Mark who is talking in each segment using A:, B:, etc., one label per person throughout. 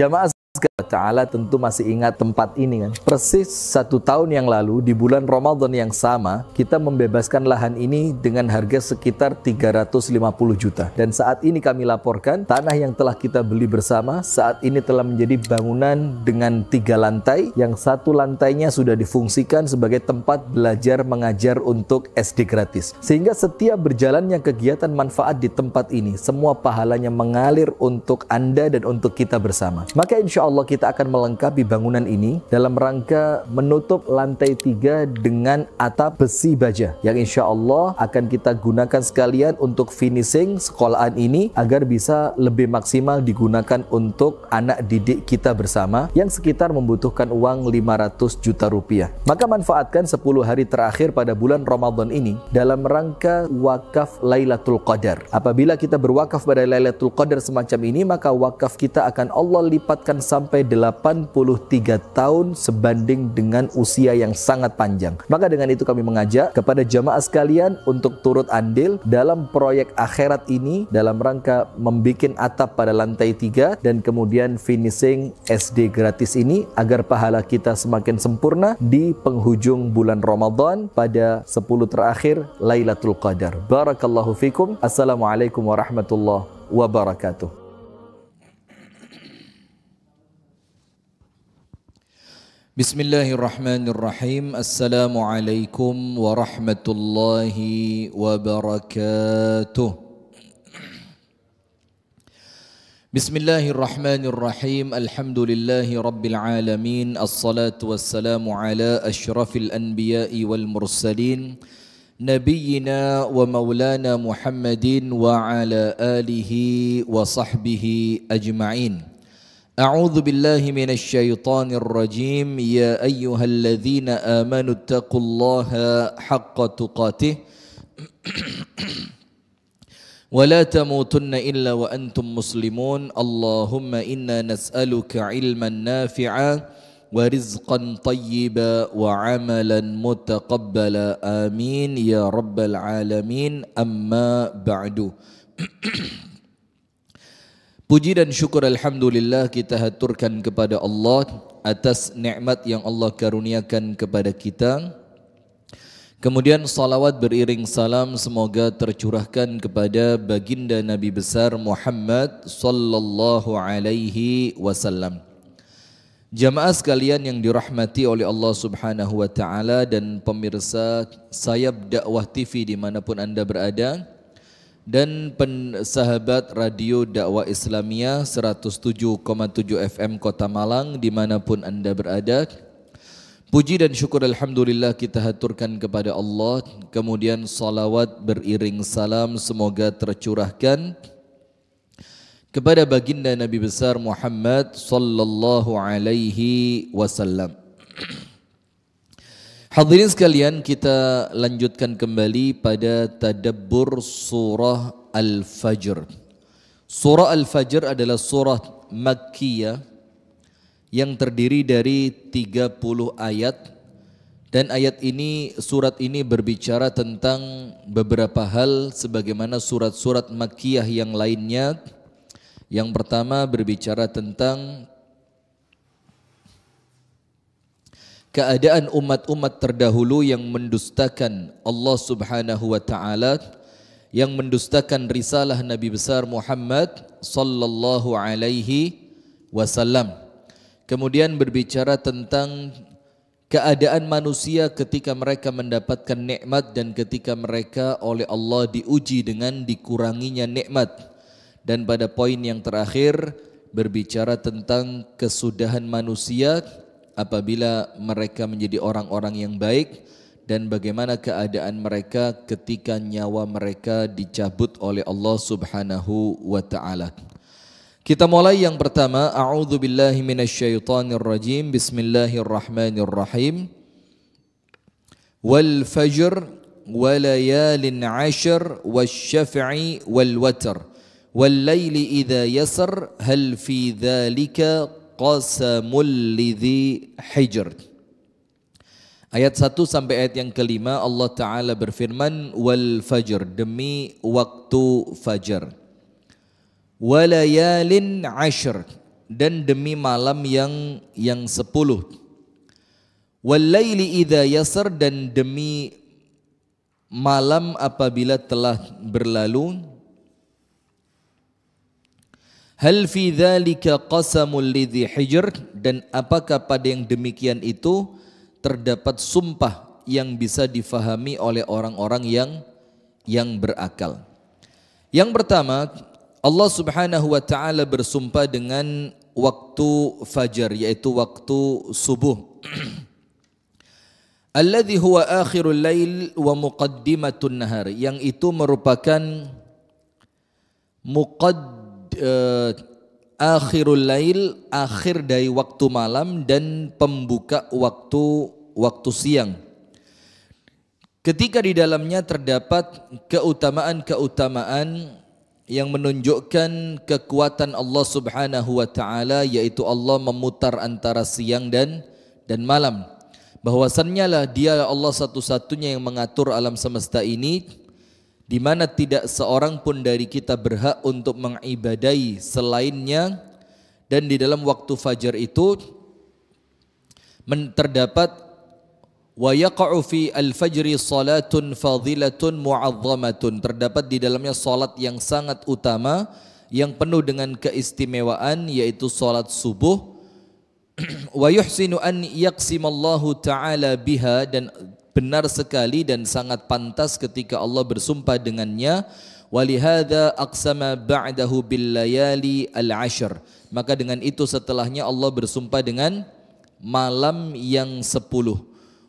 A: Yamaha Ta'ala tentu masih ingat tempat ini kan. Persis satu tahun yang lalu di bulan Ramadan yang sama, kita membebaskan lahan ini dengan harga sekitar 350 juta. Dan saat ini kami laporkan, tanah yang telah kita beli bersama saat ini telah menjadi bangunan dengan tiga lantai, yang satu lantainya sudah difungsikan sebagai tempat belajar mengajar untuk SD gratis. Sehingga setiap berjalannya kegiatan manfaat di tempat ini, semua pahalanya mengalir untuk Anda dan untuk kita bersama. Maka insya Allah Allah kita akan melengkapi bangunan ini dalam rangka menutup lantai tiga dengan atap besi baja yang insya Allah akan kita gunakan sekalian untuk finishing sekolahan ini agar bisa lebih maksimal digunakan untuk anak didik kita bersama yang sekitar membutuhkan uang 500 juta rupiah. Maka manfaatkan 10 hari terakhir pada bulan Ramadan ini dalam rangka wakaf Lailatul Qadar. Apabila kita berwakaf pada Lailatul Qadar semacam ini maka wakaf kita akan Allah lipatkan sama sampai 83 tahun sebanding dengan usia yang sangat panjang. Maka dengan itu kami mengajak kepada jamaah sekalian untuk turut andil dalam proyek akhirat ini dalam rangka membuat atap pada lantai 3 dan kemudian finishing SD gratis ini agar pahala kita semakin sempurna di penghujung bulan Ramadan pada 10 terakhir Lailatul Qadar. Barakallahu fikum. Assalamualaikum warahmatullahi wabarakatuh. بسم الله الرحمن الرحيم السلام عليكم ورحمة الله وبركاته بسم الله الرحمن الرحيم الحمد لله رب العالمين الصلاة والسلام على أشرف الأنبياء والمرسلين نبينا ومولانا محمد وعلى آله وصحبه أجمعين أعوذ بالله من الشيطان الرجيم يا أيها الذين آمنوا اتقوا الله حق تقاته ولا تموتن إلا وأنتم مسلمون اللهم إنا نسألك علما نافعا ورزقا طيبا وعملا متقبلا آمين يا رب العالمين أما بعد Puji dan syukur Alhamdulillah kita haturkan kepada Allah atas nikmat yang Allah karuniakan kepada kita. Kemudian salawat beriring salam semoga tercurahkan kepada baginda Nabi besar Muhammad sallallahu alaihi wasallam. Jemaah sekalian yang dirahmati oleh Allah Subhanahu wa taala dan pemirsa Sayap Dakwah TV dimanapun anda berada, dan sahabat radio dakwah Islamia 107.7 FM Kota Malang dimanapun anda berada. Puji dan syukur Alhamdulillah kita haturkan kepada Allah. Kemudian salawat beriring salam semoga tercurahkan kepada baginda Nabi Besar Muhammad sallallahu alaihi wasallam. Hadirin sekalian, kita lanjutkan kembali pada tadabbur surah Al-Fajr. Surah Al-Fajr adalah surah Makkiyah yang terdiri dari 30 ayat dan ayat ini surat ini berbicara tentang beberapa hal sebagaimana surat-surat Makkiyah yang lainnya. Yang pertama berbicara tentang keadaan umat-umat terdahulu yang mendustakan Allah Subhanahu wa taala yang mendustakan risalah Nabi besar Muhammad sallallahu alaihi wasallam. Kemudian berbicara tentang keadaan manusia ketika mereka mendapatkan nikmat dan ketika mereka oleh Allah diuji dengan dikuranginya nikmat. Dan pada poin yang terakhir berbicara tentang kesudahan manusia apabila mereka menjadi orang-orang yang baik dan bagaimana keadaan mereka ketika nyawa mereka dicabut oleh Allah Subhanahu wa taala. Kita mulai yang pertama, a'udzu billahi minasyaitonir rajim. Bismillahirrahmanirrahim. Wal fajr walayalin 'ashr wasyafi'i wal watr. laili إذا يسر Hal fi dzalika qasamul lidhi hijr. Ayat 1 sampai ayat yang kelima Allah Ta'ala berfirman wal fajr demi waktu fajar walayalin ashr dan demi malam yang yang sepuluh walaili idha yasr dan demi malam apabila telah berlalu Hal fi dzalika qasamul lidhi hijr dan apakah pada yang demikian itu terdapat sumpah yang bisa difahami oleh orang-orang yang yang berakal. Yang pertama, Allah Subhanahu wa taala bersumpah dengan waktu fajar yaitu waktu subuh. Alladhi huwa akhirul lail wa muqaddimatun nahar yang itu merupakan mukad uh, akhirul lail akhir dari waktu malam dan pembuka waktu waktu siang ketika di dalamnya terdapat keutamaan-keutamaan yang menunjukkan kekuatan Allah Subhanahu wa taala yaitu Allah memutar antara siang dan dan malam bahwasannya lah dia Allah satu-satunya yang mengatur alam semesta ini di mana tidak seorang pun dari kita berhak untuk mengibadai selainnya dan di dalam waktu fajar itu terdapat wa yaqa'u fi al-fajri salatun fadilatun mu'azzamatun terdapat di dalamnya salat yang sangat utama yang penuh dengan keistimewaan yaitu salat subuh wa yuhsinu an yaqsimallahu ta'ala biha dan benar sekali dan sangat pantas ketika Allah bersumpah dengannya walihada aqsama ba'dahu bil layali al ashar maka dengan itu setelahnya Allah bersumpah dengan malam yang sepuluh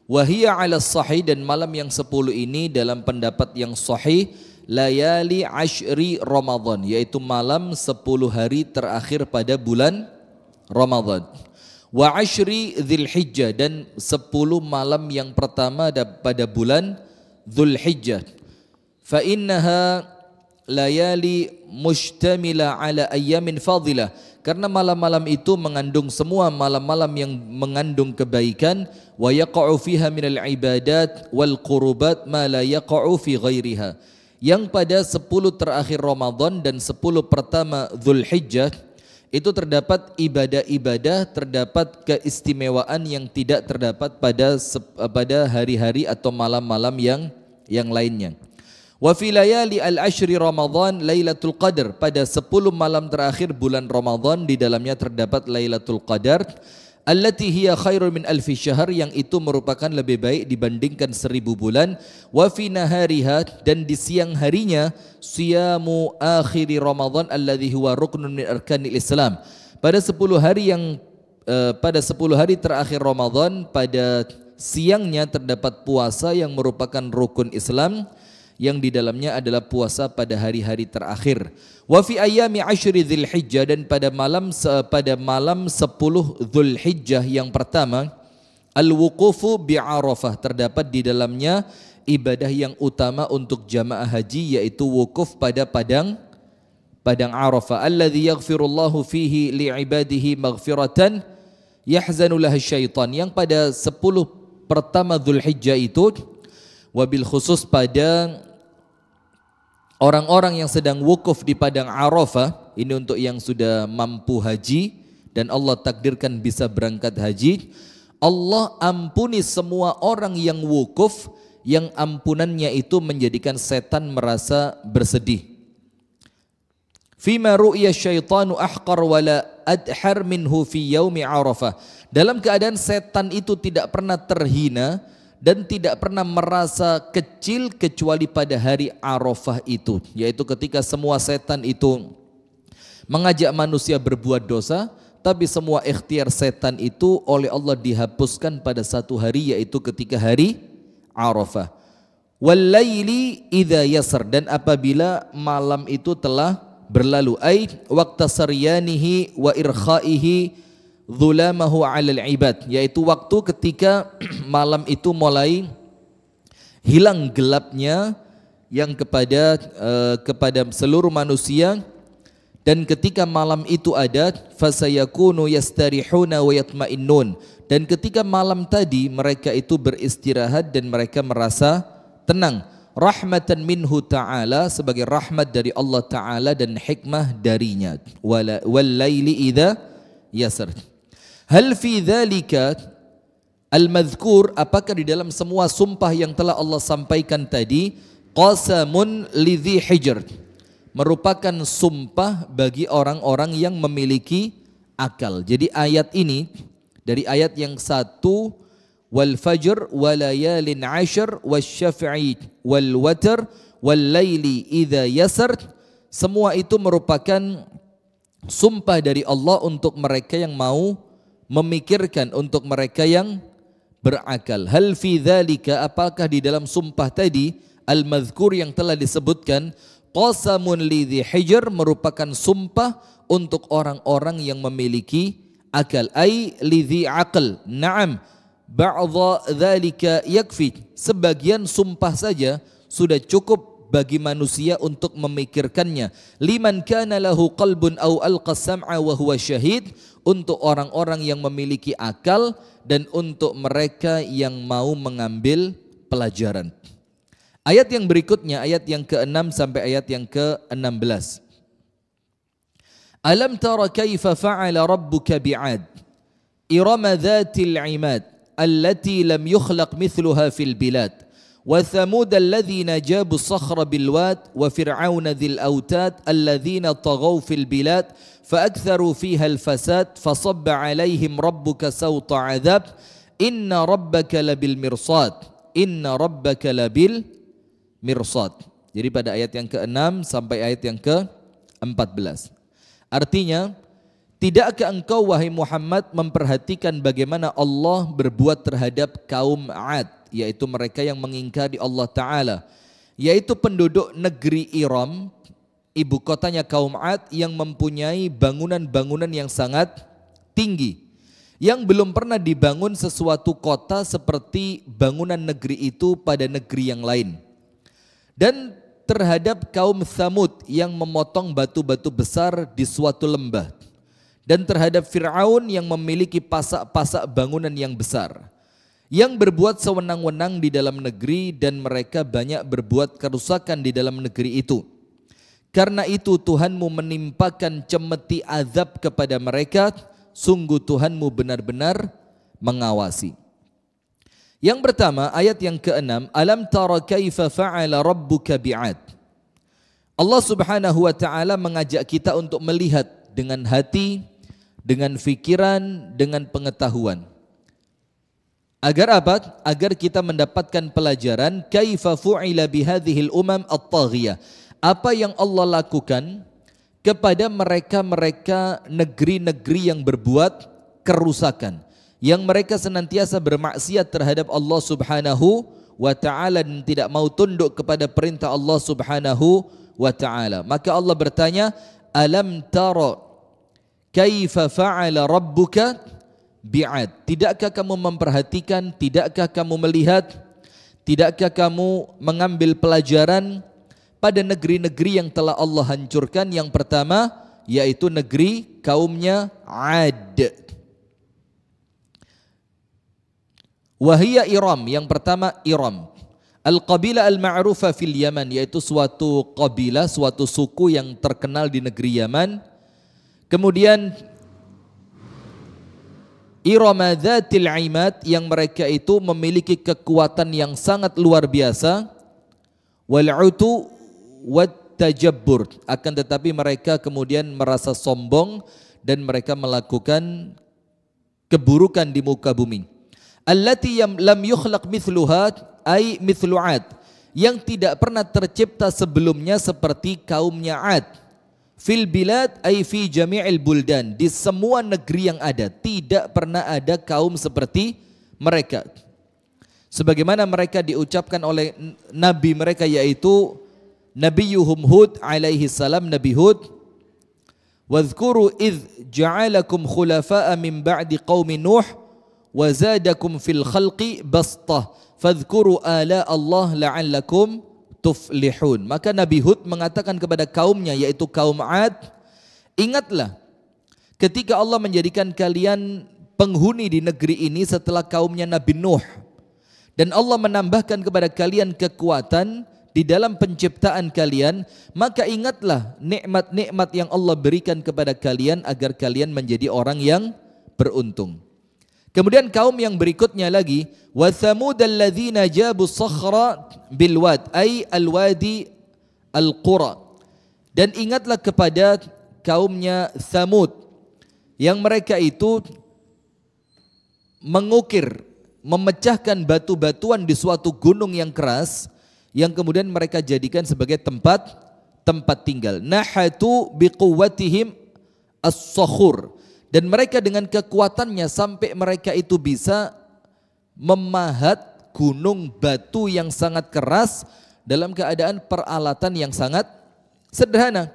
A: wahia ala sahih dan malam yang sepuluh ini dalam pendapat yang sahih layali ashri ramadhan yaitu malam sepuluh hari terakhir pada bulan Ramadan Wa ashri dzulhijjah dan 10 malam yang pertama pada bulan dzulhijjah. Fa innaha layali mustamila ala ayyamin fadilah. Karena malam-malam itu mengandung semua malam-malam yang mengandung kebaikan wa yaqa'u fiha minal ibadat wal qurubat ma la yaqa'u fi ghairiha. Yang pada 10 terakhir Ramadan dan 10 pertama Hijjah itu terdapat ibadah-ibadah, terdapat keistimewaan yang tidak terdapat pada pada hari-hari atau malam-malam yang yang lainnya. Wa fi layali al-ashri Ramadan Lailatul Qadar pada 10 malam terakhir bulan Ramadan di dalamnya terdapat Lailatul Qadar allati hiya khairun min alfi syahr yang itu merupakan lebih baik dibandingkan seribu bulan wa fi nahariha dan di siang harinya siyamu akhiri ramadan alladhi huwa ruknun min arkanil islam pada 10 hari yang eh, pada 10 hari terakhir Ramadan pada siangnya terdapat puasa yang merupakan rukun Islam yang di dalamnya adalah puasa pada hari-hari terakhir. Wa fi ayami asyri dzulhijjah dan pada malam pada malam 10 Dzulhijjah yang pertama al-wuqufu bi Arafah terdapat di dalamnya ibadah yang utama untuk jamaah haji yaitu wukuf pada padang padang Arafah alladzi yaghfirullahu fihi li ibadihi maghfiratan yahzanu laha syaitan yang pada 10 pertama Dzulhijjah itu wabil khusus pada Orang-orang yang sedang wukuf di padang Arafah, ini untuk yang sudah mampu haji dan Allah takdirkan bisa berangkat haji, Allah ampuni semua orang yang wukuf yang ampunannya itu menjadikan setan merasa bersedih. Fima ru'ya syaitanu ahqar wala adhar minhu fi yaumi Arafah. Dalam keadaan setan itu tidak pernah terhina, dan tidak pernah merasa kecil kecuali pada hari Arafah itu yaitu ketika semua setan itu mengajak manusia berbuat dosa tapi semua ikhtiar setan itu oleh Allah dihapuskan pada satu hari yaitu ketika hari Arafah walaili idza yasr dan apabila malam itu telah berlalu ai waqta saryanihi wa irkhaihi dhulamahu 'alal ibad yaitu waktu ketika malam itu mulai hilang gelapnya yang kepada eh, kepada seluruh manusia dan ketika malam itu ada fasayakunu yastarihuna wa yatma'innun dan ketika malam tadi mereka itu beristirahat dan mereka merasa tenang rahmatan minhu ta'ala sebagai rahmat dari Allah ta'ala dan hikmah darinya wal laili idza yasr Hal fi dhalika al-madhkur apakah di dalam semua sumpah yang telah Allah sampaikan tadi qasamun lidhi hijr merupakan sumpah bagi orang-orang yang memiliki akal. Jadi ayat ini dari ayat yang satu wal fajr walayalin ashar wasyafi'i wal watar wal laili idza yasar semua itu merupakan sumpah dari Allah untuk mereka yang mau memikirkan untuk mereka yang berakal. Hal fi dzalika apakah di dalam sumpah tadi al-madhkur yang telah disebutkan qasamun lidhi hijr merupakan sumpah untuk orang-orang yang memiliki akal ai lidhi akal. Naam, ba'dha dzalika yakfi. Sebagian sumpah saja sudah cukup bagi manusia untuk memikirkannya. Liman kana lahu qalbun aw alqa sam'a wa huwa syahid untuk orang-orang yang memiliki akal dan untuk mereka yang mau mengambil pelajaran. Ayat yang berikutnya ayat yang ke-6 sampai ayat yang ke-16. Alam tara kaifa fa'ala rabbuka bi'ad Irama dhatil imad allati lam yukhlaq mithluha fil bilad wa thamud alladhina jabu sakhra bil wad wa fir'aun dzil autad alladhina taghaw fil bilad fa aktharu fiha al fasad fasabba alaihim rabbuka sawta adzab jadi pada ayat yang ke-6 sampai ayat yang ke-14 artinya Tidakkah engkau wahai Muhammad memperhatikan bagaimana Allah berbuat terhadap kaum Ad yaitu mereka yang mengingkari Allah Ta'ala yaitu penduduk negeri Iram ibu kotanya kaum Ad yang mempunyai bangunan-bangunan yang sangat tinggi yang belum pernah dibangun sesuatu kota seperti bangunan negeri itu pada negeri yang lain dan terhadap kaum samud yang memotong batu-batu besar di suatu lembah dan terhadap Fir'aun yang memiliki pasak-pasak bangunan yang besar yang berbuat sewenang-wenang di dalam negeri dan mereka banyak berbuat kerusakan di dalam negeri itu. Karena itu Tuhanmu menimpakan cemeti azab kepada mereka, sungguh Tuhanmu benar-benar mengawasi. Yang pertama ayat yang keenam, alam tara kaifa fa'ala rabbuka bi'ad. Allah Subhanahu wa taala mengajak kita untuk melihat dengan hati, dengan fikiran, dengan pengetahuan. Agar apa? Agar kita mendapatkan pelajaran kaifa fu'ila bihadhil umam at Apa yang Allah lakukan kepada mereka-mereka negeri-negeri yang berbuat kerusakan yang mereka senantiasa bermaksiat terhadap Allah Subhanahu wa taala dan tidak mau tunduk kepada perintah Allah Subhanahu wa taala. Maka Allah bertanya, "Alam tara kaifa fa'ala rabbuka bi'ad. Tidakkah kamu memperhatikan, tidakkah kamu melihat, tidakkah kamu mengambil pelajaran pada negeri-negeri yang telah Allah hancurkan? Yang pertama yaitu negeri kaumnya Ad. Wahia Iram, yang pertama Iram. al qabila al-ma'rufa fil Yaman yaitu suatu kabilah, suatu suku yang terkenal di negeri Yaman. Kemudian iramadzatil imad yang mereka itu memiliki kekuatan yang sangat luar biasa wal utu wat tajabbur akan tetapi mereka kemudian merasa sombong dan mereka melakukan keburukan di muka bumi allati lam yukhlaq mithluha ay mithlu yang tidak pernah tercipta sebelumnya seperti kaumnya ad Fil bilad ay fi jami'il buldan. Di semua negeri yang ada. Tidak pernah ada kaum seperti mereka. Sebagaimana mereka diucapkan oleh nabi mereka yaitu Nabi Yuhum Hud alaihi salam Nabi Hud. Wadhkuru idh ja'alakum khulafa'a min ba'di qawmi Nuh wa zadakum fil khalqi bastah. Fadhkuru ala Allah la'allakum tuflihun. Maka Nabi Hud mengatakan kepada kaumnya yaitu kaum Ad, ingatlah ketika Allah menjadikan kalian penghuni di negeri ini setelah kaumnya Nabi Nuh. Dan Allah menambahkan kepada kalian kekuatan di dalam penciptaan kalian, maka ingatlah nikmat-nikmat yang Allah berikan kepada kalian agar kalian menjadi orang yang beruntung. Kemudian kaum yang berikutnya lagi sakhra bil wad ay al أي al qura Dan ingatlah kepada kaumnya Thamud yang mereka itu mengukir, memecahkan batu-batuan di suatu gunung yang keras yang kemudian mereka jadikan sebagai tempat tempat tinggal. Nahatu biquwwatihim as-sakhur dan mereka dengan kekuatannya sampai mereka itu bisa memahat gunung batu yang sangat keras dalam keadaan peralatan yang sangat sederhana.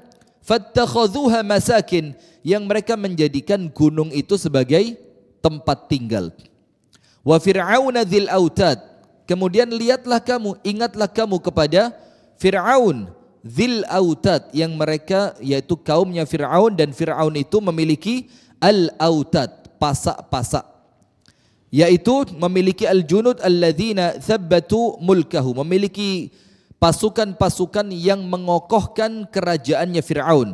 A: Fattakhadhuha masakin yang mereka menjadikan gunung itu sebagai tempat tinggal. Wa fir'auna dzil autad. Kemudian lihatlah kamu, ingatlah kamu kepada Fir'aun dzil autad yang mereka yaitu kaumnya Fir'aun dan Fir'aun itu memiliki al-autad, pasak-pasak. Yaitu memiliki al-junud alladzina thabbatu mulkahu, memiliki pasukan-pasukan yang mengokohkan kerajaannya Fir'aun.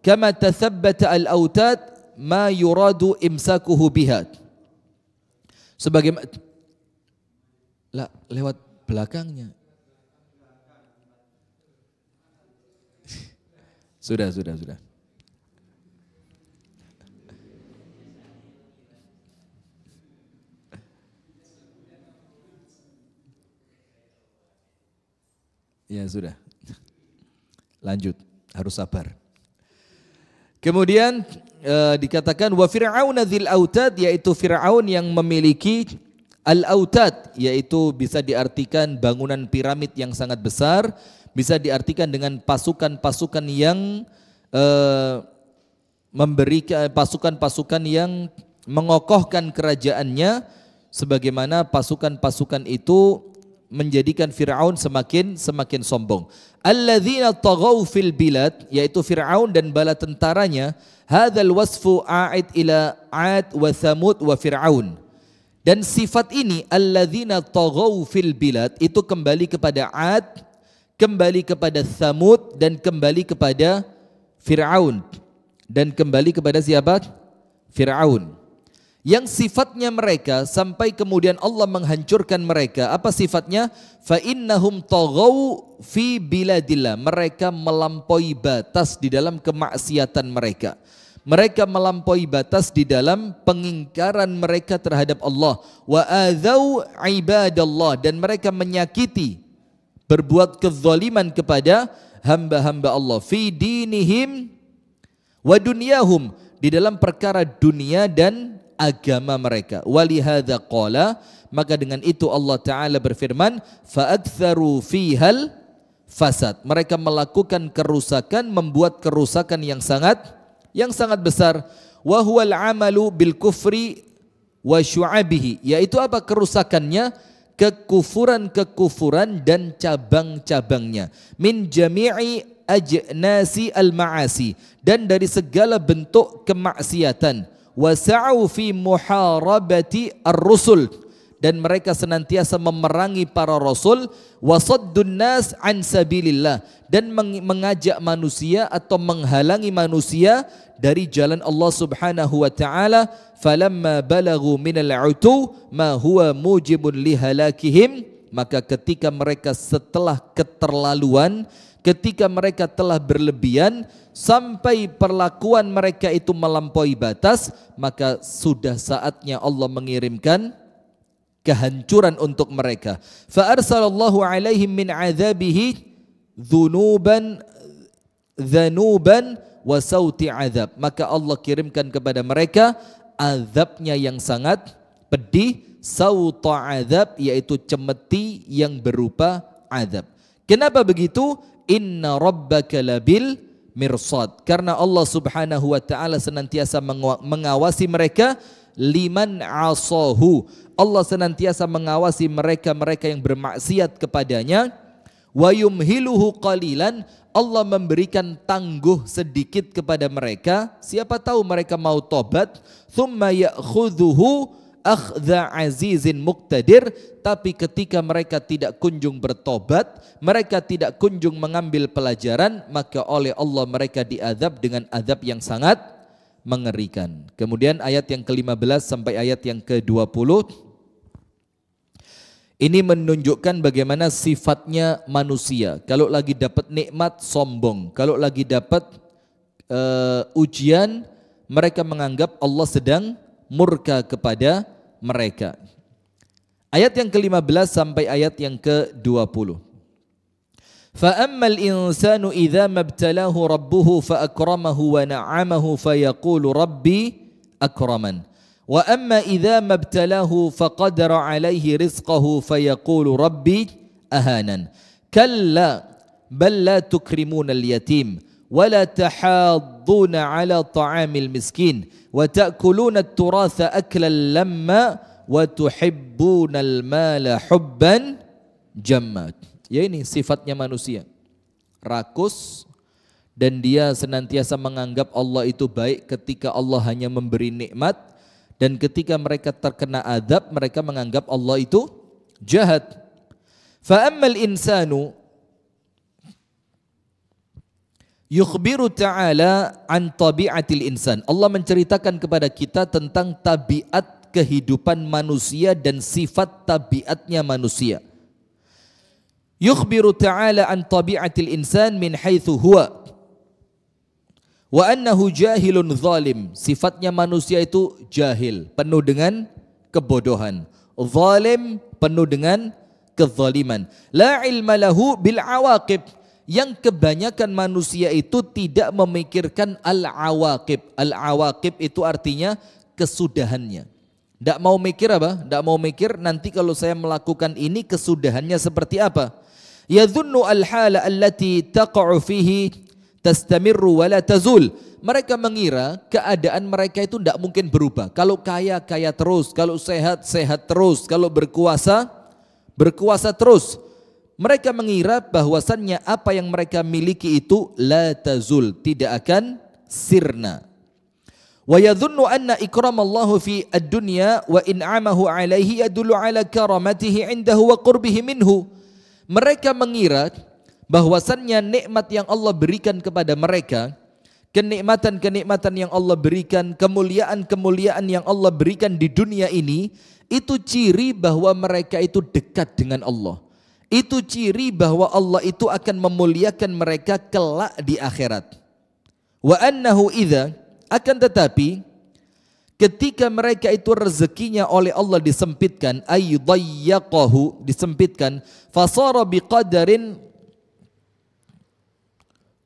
A: Kama tathabbata al-autad ma yuradu imsakuhu biha. Sebagai La, lewat belakangnya. sudah, sudah, sudah. Ya sudah. Lanjut, harus sabar. Kemudian e, dikatakan wa fir'aun dzil autad yaitu Firaun yang memiliki al autad yaitu bisa diartikan bangunan piramid yang sangat besar, bisa diartikan dengan pasukan-pasukan yang e, memberi pasukan-pasukan yang mengokohkan kerajaannya sebagaimana pasukan-pasukan itu menjadikan Firaun semakin semakin sombong. Alladzina taghaw fil bilad yaitu Firaun dan bala tentaranya, hadzal wasfu a'id ila 'ad wa thamud wa Firaun. Dan sifat ini alladzina taghaw fil bilad itu kembali kepada 'ad, kembali kepada Thamud dan kembali kepada Firaun dan kembali kepada siapa? Firaun yang sifatnya mereka sampai kemudian Allah menghancurkan mereka. Apa sifatnya? Fa innahum taghaw fi biladillah. Mereka melampaui batas di dalam kemaksiatan mereka. Mereka melampaui batas di dalam pengingkaran mereka terhadap Allah. Wa adzau ibadallah dan mereka menyakiti berbuat kezaliman kepada hamba-hamba Allah fi dinihim wa dunyahum di dalam perkara dunia dan agama mereka. Walihada qala maka dengan itu Allah Taala berfirman fa'aktsaru fihal fasad. Mereka melakukan kerusakan, membuat kerusakan yang sangat yang sangat besar. Wa amalu bil kufri wa syu'abihi. Yaitu apa kerusakannya? Kekufuran-kekufuran dan cabang-cabangnya. Min jami'i ajnasi al-ma'asi. Dan dari segala bentuk kemaksiatan wasa'u fi muharabati ar-rusul dan mereka senantiasa memerangi para rasul wasaddun nas an sabilillah dan mengajak manusia atau menghalangi manusia dari jalan Allah Subhanahu wa taala falamma balagu minal utu ma huwa mujibun lihalakihim maka ketika mereka setelah keterlaluan ketika mereka telah berlebihan sampai perlakuan mereka itu melampaui batas maka sudah saatnya Allah mengirimkan kehancuran untuk mereka fa arsalallahu alaihim min azabihi dhunuban dhanuban wa sauti azab maka Allah kirimkan kepada mereka azabnya yang sangat pedih sauta azab yaitu cemeti yang berupa azab kenapa begitu inna rabbaka labil mirsad karena Allah Subhanahu wa taala senantiasa mengawasi mereka liman asahu Allah senantiasa mengawasi mereka-mereka yang bermaksiat kepadanya wa yumhiluhu qalilan Allah memberikan tangguh sedikit kepada mereka siapa tahu mereka mau tobat thumma ya'khudhuhu Akhza azizin muktadir tapi ketika mereka tidak kunjung bertobat mereka tidak kunjung mengambil pelajaran maka oleh Allah mereka diazab dengan azab yang sangat mengerikan kemudian ayat yang ke-15 sampai ayat yang ke-20 ini menunjukkan bagaimana sifatnya manusia. Kalau lagi dapat nikmat sombong, kalau lagi dapat uh, ujian mereka menganggap Allah sedang murka kepada mereka. Ayat yang ke-15 sampai ayat yang ke-20. فأما الإنسان إذا ما ابتلاه ربه فأكرمه ونعمه فيقول ربي أكرمن وأما إذا ما ابتلاه فقدر عليه رزقه فيقول ربي أهانن كلا بل لا تكرمون اليتيم ولا تحاضون على طعام المسكين وتأكلون التراث أكل turatha وتحبون المال حبا tuhibbuna Ya ini sifatnya manusia. Rakus dan dia senantiasa menganggap Allah itu baik ketika Allah hanya memberi nikmat dan ketika mereka terkena adab mereka menganggap Allah itu jahat. Fa ammal insanu Yukhbiru ta'ala an tabi'atil insan. Allah menceritakan kepada kita tentang tabiat kehidupan manusia dan sifat tabiatnya manusia. Yukhbiru ta'ala an tabi'atil insan min haitsu huwa wa annahu jahilun zalim. Sifatnya manusia itu jahil, penuh dengan kebodohan. Zalim penuh dengan kezaliman. La ilma lahu bil yang kebanyakan manusia itu tidak memikirkan al awakib al awakib itu artinya kesudahannya. Tidak mau mikir apa? Tidak mau mikir nanti kalau saya melakukan ini kesudahannya seperti apa? Yadhunnu al-hala allati taqa'u fihi tastamirru wa la tazul. Mereka mengira keadaan mereka itu tidak mungkin berubah. Kalau kaya, kaya terus. Kalau sehat, sehat terus. Kalau berkuasa, berkuasa terus. Mereka mengira bahwasannya apa yang mereka miliki itu la tazul, tidak akan sirna. Wa yadhunnu anna ikramallahu fi ad-dunya wa in'amahu alaihi yadullu ala karamatihi indahu wa qurbihi minhu. Mereka mengira bahwasannya nikmat yang Allah berikan kepada mereka, kenikmatan-kenikmatan yang Allah berikan, kemuliaan-kemuliaan yang Allah berikan di dunia ini, itu ciri bahwa mereka itu dekat dengan Allah itu ciri bahwa Allah itu akan memuliakan mereka kelak di akhirat. Wa annahu idza akan tetapi ketika mereka itu rezekinya oleh Allah disempitkan dayyaqahu disempitkan fasara biqadarin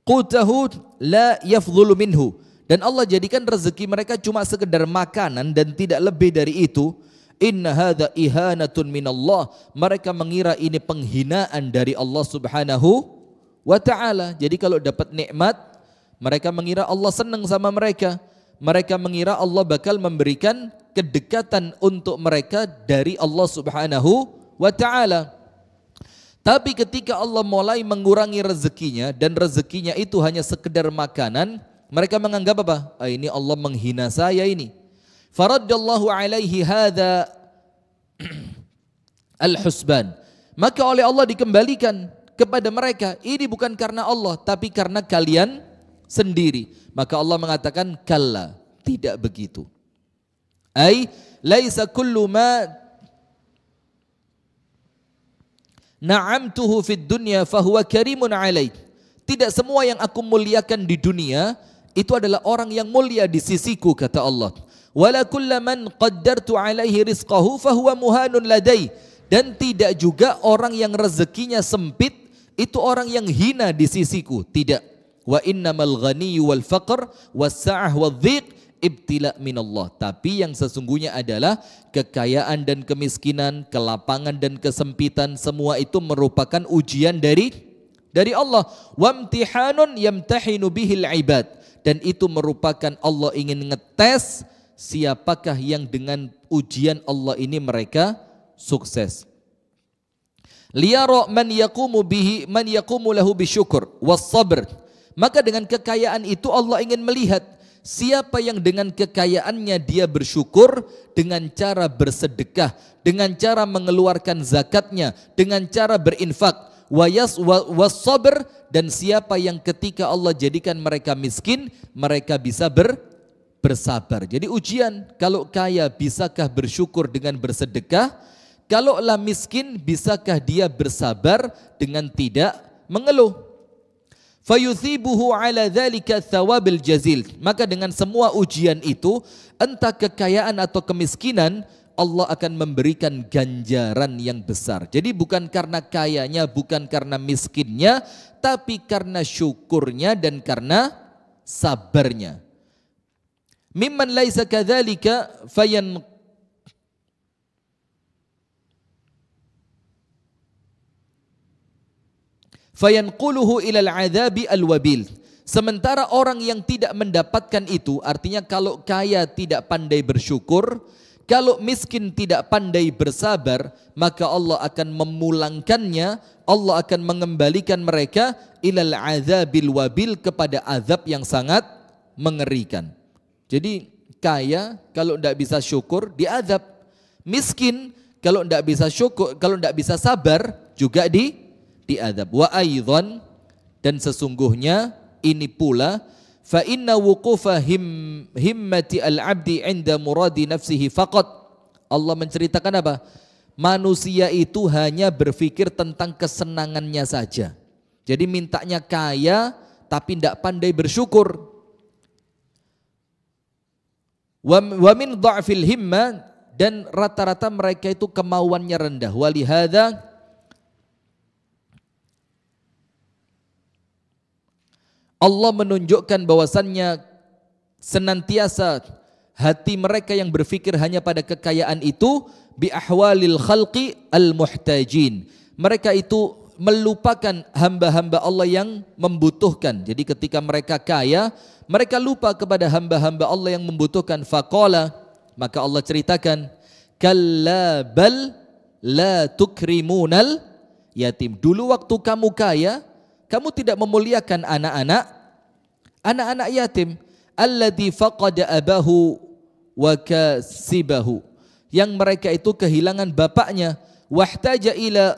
A: qutahu la yafdhulu minhu dan Allah jadikan rezeki mereka cuma sekedar makanan dan tidak lebih dari itu Inna hadha ihanatun minallah. Mereka mengira ini penghinaan dari Allah Subhanahu wa taala. Jadi kalau dapat nikmat, mereka mengira Allah senang sama mereka. Mereka mengira Allah bakal memberikan kedekatan untuk mereka dari Allah Subhanahu wa taala. Tapi ketika Allah mulai mengurangi rezekinya dan rezekinya itu hanya sekedar makanan, mereka menganggap apa? Ah, ini Allah menghina saya ini. Faradallahu alaihi hadha al-husban. Maka oleh Allah dikembalikan kepada mereka, ini bukan karena Allah, tapi karena kalian sendiri. Maka Allah mengatakan, kalla, tidak begitu. Ay, laisa kullu ma na'amtuhu fid dunya fahuwa karimun alaik. Tidak semua yang aku muliakan di dunia, itu adalah orang yang mulia di sisiku, kata Allah wala kullaman qaddartu alaihi rizqahu fahuwa muhanun ladai dan tidak juga orang yang rezekinya sempit itu orang yang hina di sisiku tidak wa innamal ghaniyyu wal faqr was sa'ah wadh-dhiq ibtila Allah Tapi yang sesungguhnya adalah kekayaan dan kemiskinan, kelapangan dan kesempitan semua itu merupakan ujian dari dari Allah. Wa imtihanun yamtahinu bihil ibad. Dan itu merupakan Allah ingin ngetes siapakah yang dengan ujian Allah ini mereka sukses. Liyara man yaqumu bihi man yaqumu lahu bisyukur was sabr. Maka dengan kekayaan itu Allah ingin melihat siapa yang dengan kekayaannya dia bersyukur dengan cara bersedekah, dengan cara mengeluarkan zakatnya, dengan cara berinfak wayas wasabar dan siapa yang ketika Allah jadikan mereka miskin mereka bisa ber bersabar. Jadi ujian, kalau kaya bisakah bersyukur dengan bersedekah? Kalaulah miskin, bisakah dia bersabar dengan tidak mengeluh? Fayuthibuhu ala dhalika thawabil jazil. Maka dengan semua ujian itu, entah kekayaan atau kemiskinan, Allah akan memberikan ganjaran yang besar. Jadi bukan karena kayanya, bukan karena miskinnya, tapi karena syukurnya dan karena sabarnya mimman laisa kadzalika fayan fayanquluhu ilal adzabi al-wabil sementara orang yang tidak mendapatkan itu artinya kalau kaya tidak pandai bersyukur kalau miskin tidak pandai bersabar, maka Allah akan memulangkannya, Allah akan mengembalikan mereka ilal azabil wabil kepada azab yang sangat mengerikan. Jadi kaya kalau tidak bisa syukur diadab. Miskin kalau tidak bisa syukur, kalau tidak bisa sabar juga di diadab. Wa aidan dan sesungguhnya ini pula fa inna wuqufa him, himmati al-abdi 'inda muradi nafsihi faqat. Allah menceritakan apa? Manusia itu hanya berpikir tentang kesenangannya saja. Jadi mintanya kaya tapi tidak pandai bersyukur. Wa min himma dan rata-rata mereka itu kemauannya rendah. Walihada Allah menunjukkan bahwasannya senantiasa hati mereka yang berfikir hanya pada kekayaan itu bi ahwalil khalqi al muhtajin. Mereka itu melupakan hamba-hamba Allah yang membutuhkan. Jadi ketika mereka kaya, mereka lupa kepada hamba-hamba Allah yang membutuhkan. Faqala, maka Allah ceritakan, "Kalla bal la tukrimunal yatim." Dulu waktu kamu kaya, kamu tidak memuliakan anak-anak anak-anak yatim alladzi faqada abahu wa kasibahu yang mereka itu kehilangan bapaknya wahtaja ila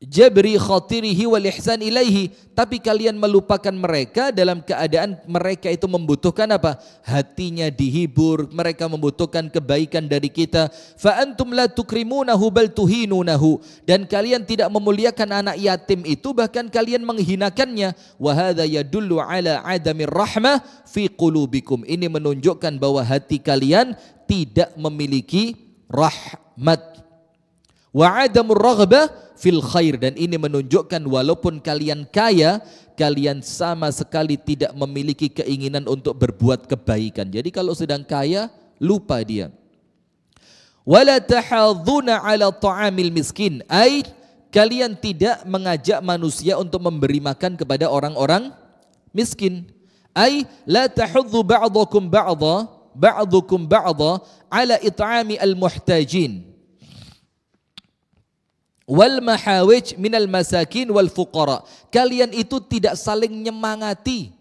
A: jabri khatirihi wal ihsan ilaihi tapi kalian melupakan mereka dalam keadaan mereka itu membutuhkan apa hatinya dihibur mereka membutuhkan kebaikan dari kita fa antum la tukrimunahu bal tuhinunahu dan kalian tidak memuliakan anak yatim itu bahkan kalian menghinakannya wa hadza yadullu ala adami rahmah fi qulubikum ini menunjukkan bahwa hati kalian tidak memiliki rahmat wa adamur raghbah fil khair dan ini menunjukkan walaupun kalian kaya kalian sama sekali tidak memiliki keinginan untuk berbuat kebaikan. Jadi kalau sedang kaya lupa dia. Wala tahadhuna ala ta'amil miskin. Ai kalian tidak mengajak manusia untuk memberi makan kepada orang-orang miskin. Ai la tahuddu ba'dakum ba'dha ba'dukum ba'dha ala it'ami al-muhtajin wal mahawij minal masakin wal fuqara. Kalian itu tidak saling nyemangati,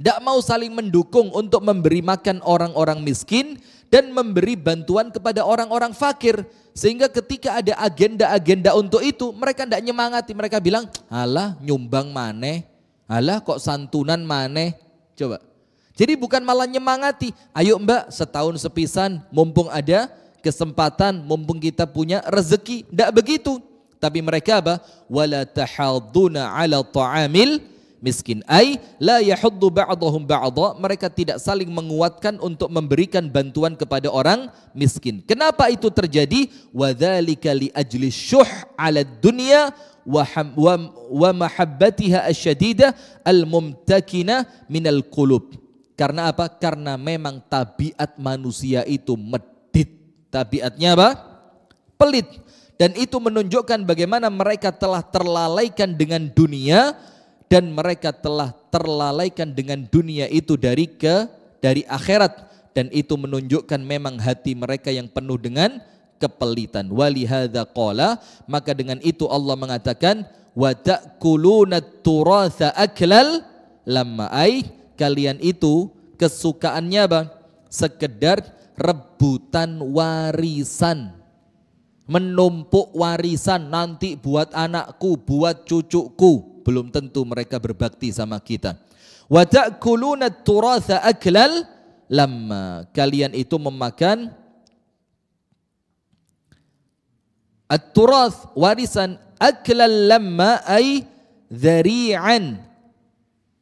A: tidak mau saling mendukung untuk memberi makan orang-orang miskin dan memberi bantuan kepada orang-orang fakir. Sehingga ketika ada agenda-agenda untuk itu, mereka tidak nyemangati. Mereka bilang, alah nyumbang maneh, alah kok santunan maneh. Coba. Jadi bukan malah nyemangati, ayo mbak setahun sepisan mumpung ada kesempatan, mumpung kita punya rezeki. Tidak begitu tapi mereka apa wala tahaduna ala ta'amil miskin ai la yahuddu ba'dahum ba'dha mereka tidak saling menguatkan untuk memberikan bantuan kepada orang miskin kenapa itu terjadi wadzalika li ajli syuh 'ala dunya wa wa mahabbatiha asyadida al-mumtakina minal karena apa karena memang tabiat manusia itu medit tabiatnya apa pelit dan itu menunjukkan bagaimana mereka telah terlalaikan dengan dunia dan mereka telah terlalaikan dengan dunia itu dari ke dari akhirat dan itu menunjukkan memang hati mereka yang penuh dengan kepelitan. Walihada qala, maka dengan itu Allah mengatakan wa ta'kuluna turatha aklal lamma ai kalian itu kesukaannya apa? Sekedar rebutan warisan menumpuk warisan nanti buat anakku, buat cucuku. Belum tentu mereka berbakti sama kita. Wa ta'kuluna turatha lama. Kalian itu memakan at-turath warisan aklal lama ay dhari'an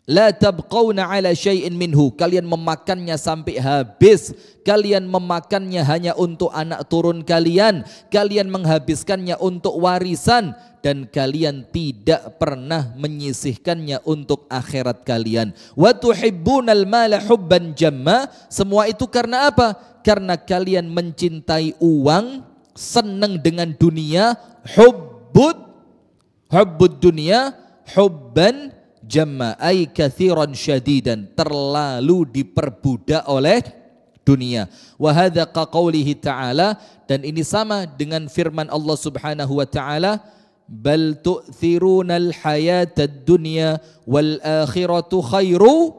A: La tabqawna ala syai'in minhu. Kalian memakannya sampai habis. Kalian memakannya hanya untuk anak turun kalian. Kalian menghabiskannya untuk warisan. Dan kalian tidak pernah menyisihkannya untuk akhirat kalian. Wa al mala hubban jamma. Semua itu karena apa? Karena kalian mencintai uang, senang dengan dunia, hubbud, hubbud dunia, hubban jamma ay kathiran syadidan terlalu diperbudak oleh dunia wa hadza qaulihi ta'ala dan ini sama dengan firman Allah Subhanahu wa taala bal tu'thirunal hayatad dunya wal akhiratu khairu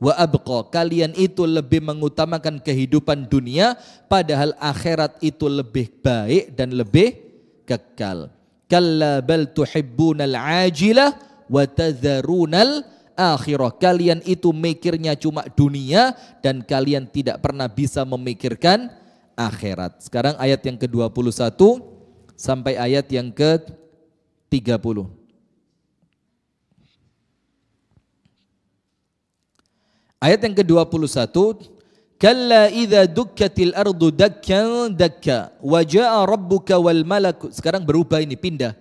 A: wa abqa kalian itu lebih mengutamakan kehidupan dunia padahal akhirat itu lebih baik dan lebih kekal kalla bal tuhibbunal ajilah watadharunal akhirah. Kalian itu mikirnya cuma dunia dan kalian tidak pernah bisa memikirkan akhirat. Sekarang ayat yang ke-21 sampai ayat yang ke-30. Ayat yang ke-21 Kalla idza dukkatil ardu dakkan dakka wa rabbuka wal malaku. Sekarang berubah ini pindah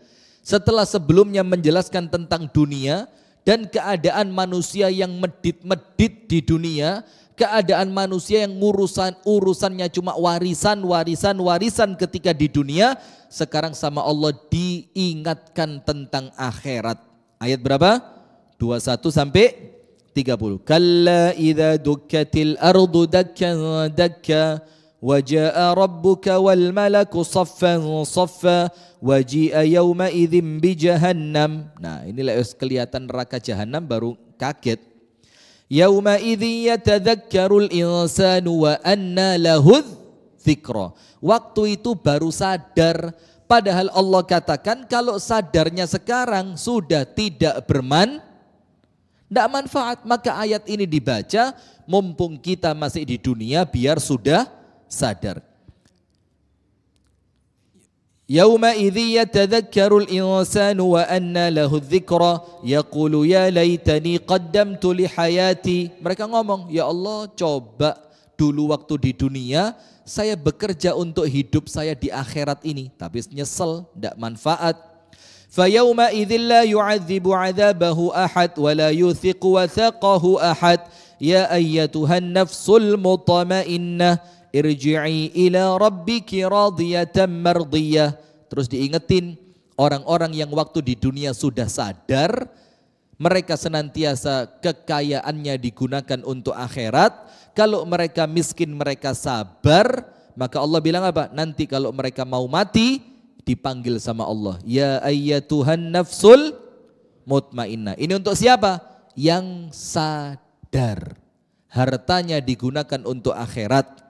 A: setelah sebelumnya menjelaskan tentang dunia dan keadaan manusia yang medit-medit di dunia, keadaan manusia yang urusan urusannya cuma warisan, warisan, warisan ketika di dunia, sekarang sama Allah diingatkan tentang akhirat. Ayat berapa? 21 sampai 30. Kalla idza dukkatil ardu dakka dakka وجاء ربك والملك صفا صفا وجيء يومئذ بجهنم nah inilah kelihatan neraka jahanam baru kaget yauma idzi yatadzakkarul insanu wa anna lahudz waktu itu baru sadar padahal Allah katakan kalau sadarnya sekarang sudah tidak berman tidak manfaat maka ayat ini dibaca mumpung kita masih di dunia biar sudah sadar. Yawma idhi yatadhakkarul insanu wa anna lahu dzikra yaqulu ya laytani qaddamtu li hayati. Mereka ngomong, "Ya Allah, coba dulu waktu di dunia saya bekerja untuk hidup saya di akhirat ini, tapi nyesel, tidak manfaat." Fayawma idhi la yu'adzibu 'adzabahu ahad wa la yuthiqu thaqahu ahad. Ya ayyatuhan nafsul mutamainnah irji'i ila rabbiki radiyatan mardiyah. Terus diingetin orang-orang yang waktu di dunia sudah sadar, mereka senantiasa kekayaannya digunakan untuk akhirat. Kalau mereka miskin, mereka sabar. Maka Allah bilang apa? Nanti kalau mereka mau mati, dipanggil sama Allah. Ya ayyatuhan nafsul mutmainnah. Ini untuk siapa? Yang sadar. Hartanya digunakan untuk akhirat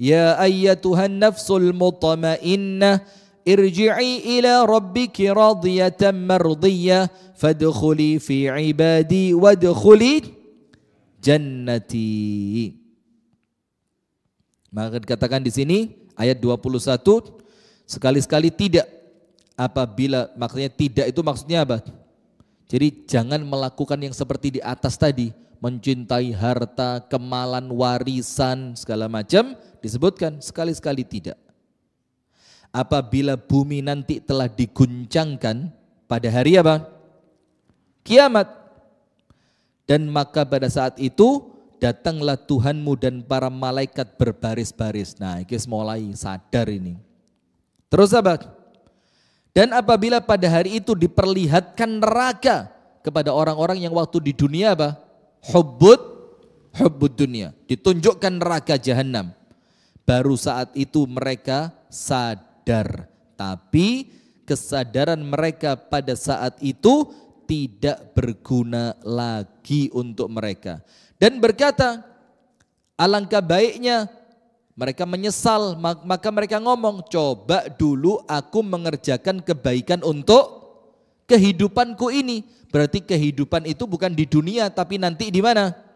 A: Ya ayyatuhan nafsul mutmainnah irji'i ila rabbiki radiyatan mardiyah fadkhuli fi ibadi wadkhuli jannati. Maka dikatakan di sini ayat 21 sekali-sekali tidak apabila maksudnya tidak itu maksudnya apa? Jadi jangan melakukan yang seperti di atas tadi, mencintai harta, kemalan, warisan, segala macam Disebutkan sekali-sekali tidak. Apabila bumi nanti telah diguncangkan pada hari apa? Kiamat. Dan maka pada saat itu datanglah Tuhanmu dan para malaikat berbaris-baris. Nah, ini mulai sadar ini. Terus apa? Dan apabila pada hari itu diperlihatkan neraka kepada orang-orang yang waktu di dunia apa? Hubbud, hubbud dunia. Ditunjukkan neraka jahanam. Baru saat itu mereka sadar. Tapi kesadaran mereka pada saat itu tidak berguna lagi untuk mereka. Dan berkata, alangkah baiknya mereka menyesal, maka mereka ngomong, coba dulu aku mengerjakan kebaikan untuk kehidupanku ini. Berarti kehidupan itu bukan di dunia, tapi nanti di mana?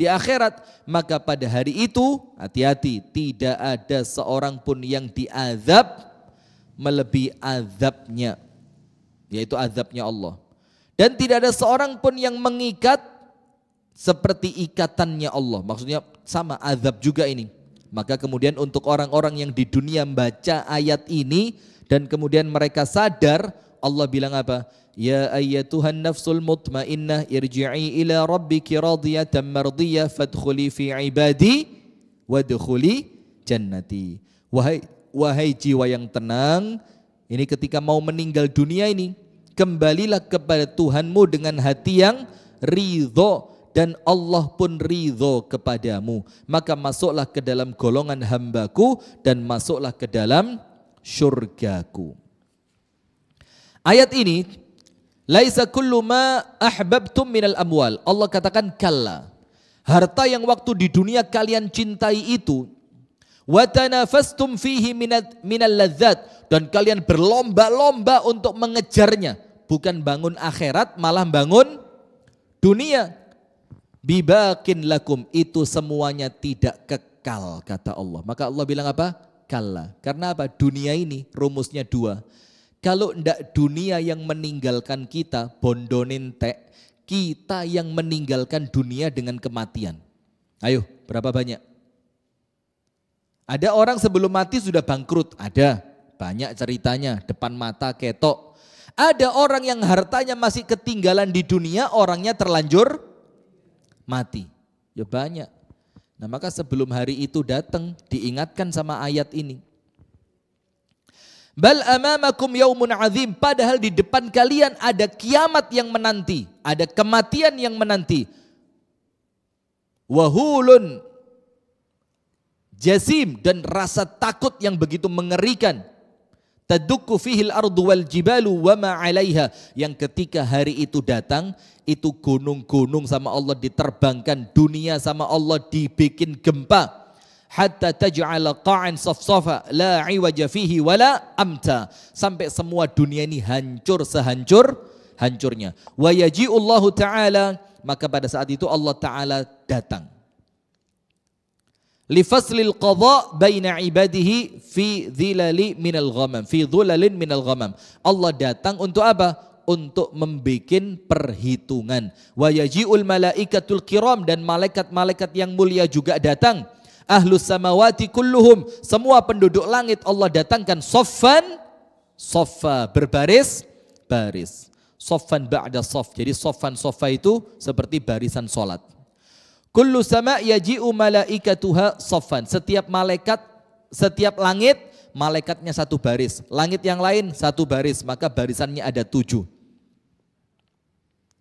A: di akhirat, maka pada hari itu, hati-hati, tidak ada seorang pun yang diazab melebihi azabnya, yaitu azabnya Allah. Dan tidak ada seorang pun yang mengikat seperti ikatannya Allah. Maksudnya sama azab juga ini. Maka kemudian untuk orang-orang yang di dunia membaca ayat ini dan kemudian mereka sadar Allah bilang apa? Ya ayyatuhan nafsul mutmainnah irji'i ila rabbiki radiyatan mardiyah fadkhuli fi ibadi wadkhuli jannati. Wahai wahai jiwa yang tenang, ini ketika mau meninggal dunia ini, kembalilah kepada Tuhanmu dengan hati yang ridho dan Allah pun ridho kepadamu. Maka masuklah ke dalam golongan hambaku dan masuklah ke dalam syurgaku. Ayat ini laisa kullu ma ahbabtum minal amwal. Allah katakan kalla. Harta yang waktu di dunia kalian cintai itu watanafastum fihi minat minal ladzat dan kalian berlomba-lomba untuk mengejarnya, bukan bangun akhirat malah bangun dunia. Bibakin lakum itu semuanya tidak kekal kata Allah. Maka Allah bilang apa? Kalla. Karena apa? Dunia ini rumusnya dua kalau ndak dunia yang meninggalkan kita, bondo tek kita yang meninggalkan dunia dengan kematian. Ayo, berapa banyak? Ada orang sebelum mati sudah bangkrut, ada banyak ceritanya, depan mata ketok. Ada orang yang hartanya masih ketinggalan di dunia, orangnya terlanjur mati. Ya banyak. Nah maka sebelum hari itu datang diingatkan sama ayat ini. Bal amamakum yaumun azim. Padahal di depan kalian ada kiamat yang menanti. Ada kematian yang menanti. Wahulun jazim. Dan rasa takut yang begitu mengerikan. Tadukku fihil ardu wal jibalu wa ma'alaiha. Yang ketika hari itu datang, itu gunung-gunung sama Allah diterbangkan. Dunia sama Allah dibikin gempa hatta taj'al qa'an safsafa la iwaja fihi wala amta sampai semua dunia ini hancur sehancur hancurnya wa Allah ta'ala maka pada saat itu Allah taala datang faslil qadha baina ibadihi fi dhilali minal ghamam fi dhulalin minal ghamam Allah datang untuk apa untuk membuat perhitungan. Wa yaji'ul malaikatul kiram dan malaikat-malaikat yang mulia juga datang ahlus samawati kulluhum. Semua penduduk langit Allah datangkan soffan, soffa berbaris, baris. Soffan ba'da sof. Jadi soffan soffa itu seperti barisan sholat Kullu sama yaji'u malaikatuha soffan. Setiap malaikat, setiap langit, malaikatnya satu baris. Langit yang lain satu baris. Maka barisannya ada tujuh.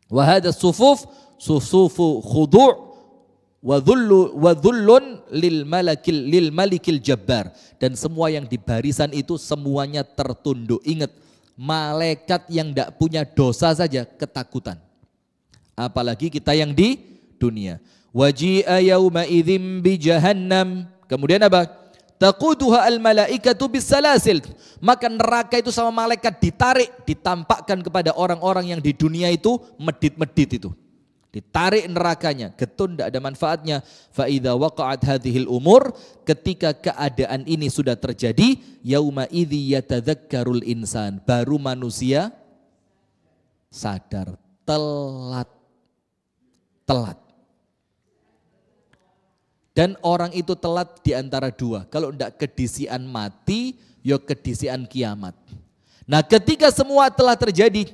A: Wahada sufuf susufu khudu' wa lil malakil lil malikil jabbar dan semua yang di barisan itu semuanya tertunduk ingat malaikat yang tidak punya dosa saja ketakutan apalagi kita yang di dunia waji'a yauma idzim bi jahannam kemudian apa taquduha al bisa bisalasil maka neraka itu sama malaikat ditarik ditampakkan kepada orang-orang yang di dunia itu medit-medit itu ditarik nerakanya, ketunda tidak ada manfaatnya. Fa idza waqa'at hadhil umur, ketika keadaan ini sudah terjadi, yauma idzi yatadzakkarul insan, baru manusia sadar telat telat. Dan orang itu telat di antara dua. Kalau tidak kedisian mati, yo ya kedisian kiamat. Nah ketika semua telah terjadi,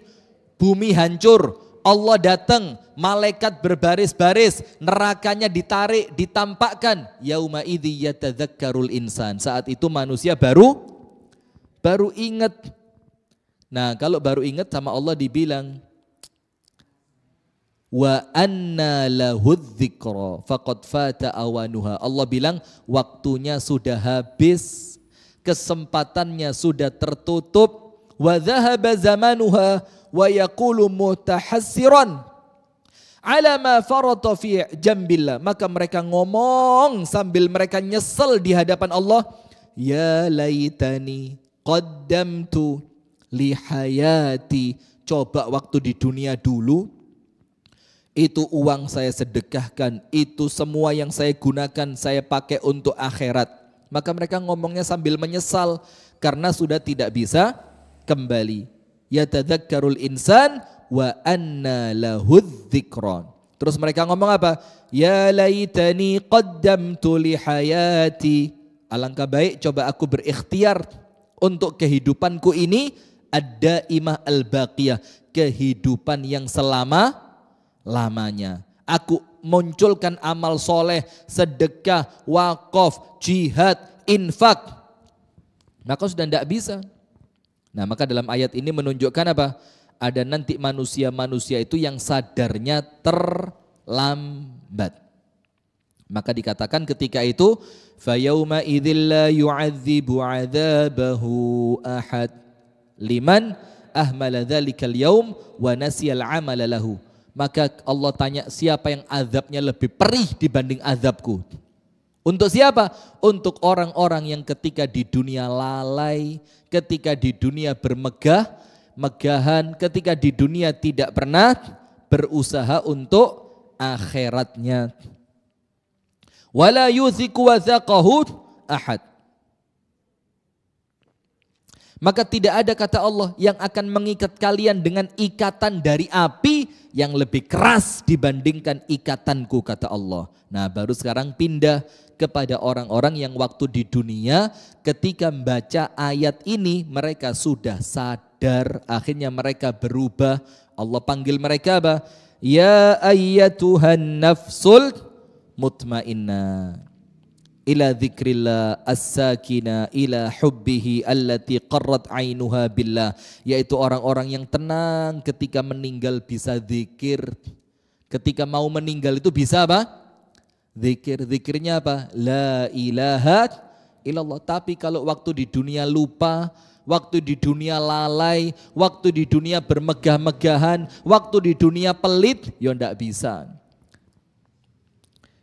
A: bumi hancur, Allah datang, malaikat berbaris-baris, nerakanya ditarik, ditampakkan. Yauma idzi yatadzakkarul insan. Saat itu manusia baru baru ingat. Nah, kalau baru ingat sama Allah dibilang wa anna lahudzikra faqad fata awanuha. Allah bilang waktunya sudah habis, kesempatannya sudah tertutup, wa zahaba zamanuha wa yaqulu mutahassiran ala ma farata fi jambilla. maka mereka ngomong sambil mereka nyesel di hadapan Allah ya laitani qaddamtu li hayati coba waktu di dunia dulu itu uang saya sedekahkan, itu semua yang saya gunakan saya pakai untuk akhirat. Maka mereka ngomongnya sambil menyesal karena sudah tidak bisa kembali yatadzakkarul insan wa anna lahudz dzikron. Terus mereka ngomong apa? Ya laitani qaddamtu li hayati. Alangkah baik coba aku berikhtiar untuk kehidupanku ini ada imah al-baqiyah, kehidupan yang selama lamanya. Aku munculkan amal soleh, sedekah, wakaf, jihad, infak. Maka nah, sudah tidak bisa. Nah, maka dalam ayat ini menunjukkan apa? Ada nanti manusia-manusia itu yang sadarnya terlambat. Maka dikatakan ketika itu fayauma idzil la yu'adzibu 'adzabahu ahad liman ahmala dzalikal yaum wa nasiyal 'amala lahu. Maka Allah tanya siapa yang azabnya lebih perih dibanding azabku. Untuk siapa? Untuk orang-orang yang ketika di dunia lalai, ketika di dunia bermegah, megahan, ketika di dunia tidak pernah berusaha untuk akhiratnya. Wala ahad. Maka tidak ada kata Allah yang akan mengikat kalian dengan ikatan dari api yang lebih keras dibandingkan ikatanku kata Allah. Nah baru sekarang pindah kepada orang-orang yang waktu di dunia ketika membaca ayat ini mereka sudah sadar, akhirnya mereka berubah. Allah panggil mereka apa? Ya ayyatuhan nafsul mutmainnah ila dzikrillah as-sakina ila hubbihi allati qarrat ainuha billah yaitu orang-orang yang tenang ketika meninggal bisa zikir ketika mau meninggal itu bisa apa Zikir, zikirnya apa? La ilaha illallah. Tapi kalau waktu di dunia lupa, waktu di dunia lalai, waktu di dunia bermegah-megahan, waktu di dunia pelit, ya ndak bisa.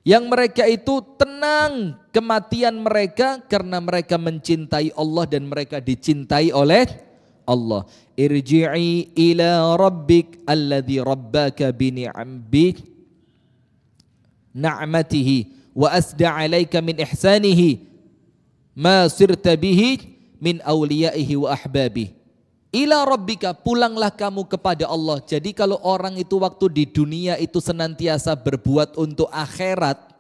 A: Yang mereka itu tenang kematian mereka karena mereka mencintai Allah dan mereka dicintai oleh Allah. Irji'i ila rabbik alladhi rabbaka bih na'matihi wa asda alaika min ihsanihi ma sirta bihi min awliyaihi wa ahbabih ila rabbika pulanglah kamu kepada Allah jadi kalau orang itu waktu di dunia itu senantiasa berbuat untuk akhirat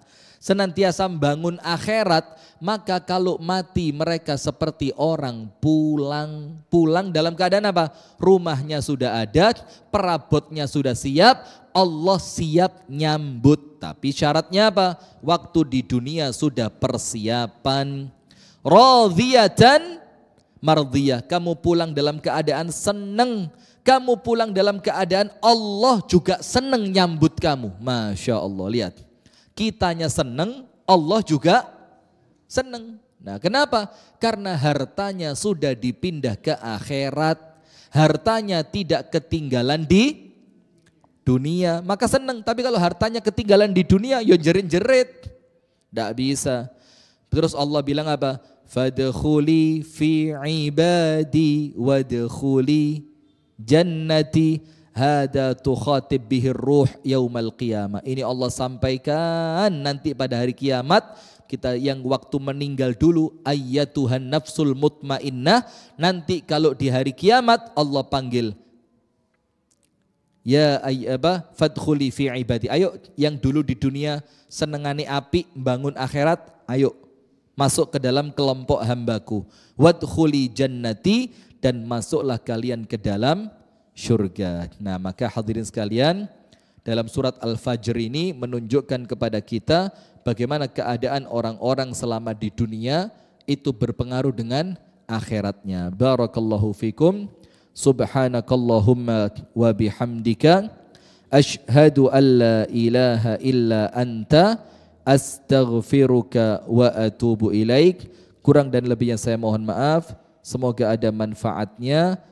A: senantiasa membangun akhirat, maka kalau mati mereka seperti orang pulang, pulang dalam keadaan apa? Rumahnya sudah ada, perabotnya sudah siap, Allah siap nyambut. Tapi syaratnya apa? Waktu di dunia sudah persiapan. dan mardiyah. Kamu pulang dalam keadaan seneng. Kamu pulang dalam keadaan Allah juga seneng nyambut kamu. Masya Allah, lihat. Kitanya seneng, Allah juga seneng. Nah, kenapa? Karena hartanya sudah dipindah ke akhirat. Hartanya tidak ketinggalan di dunia, maka seneng. Tapi kalau hartanya ketinggalan di dunia, yo ya jerit-jerit. Tidak bisa. Terus Allah bilang apa? Fadkhuli fi ibadi wadkhuli jannati hada tukhatib bihir ruh yaumal qiyamah. Ini Allah sampaikan nanti pada hari kiamat kita yang waktu meninggal dulu ayat Tuhan nafsul mutmainnah nanti kalau di hari kiamat Allah panggil Ya ayaba fadkhuli fi ibadi. Ayo yang dulu di dunia senengani api bangun akhirat, ayo masuk ke dalam kelompok hambaku. Wadkhuli jannati dan masuklah kalian ke dalam surga. Nah, maka hadirin sekalian, dalam surat Al-Fajr ini menunjukkan kepada kita bagaimana keadaan orang-orang selama di dunia itu berpengaruh dengan akhiratnya. Barakallahu fikum. Subhanakallahumma wa bihamdika asyhadu an la ilaha illa anta astaghfiruka wa atubu ilaik. Kurang dan lebihnya saya mohon maaf. Semoga ada manfaatnya.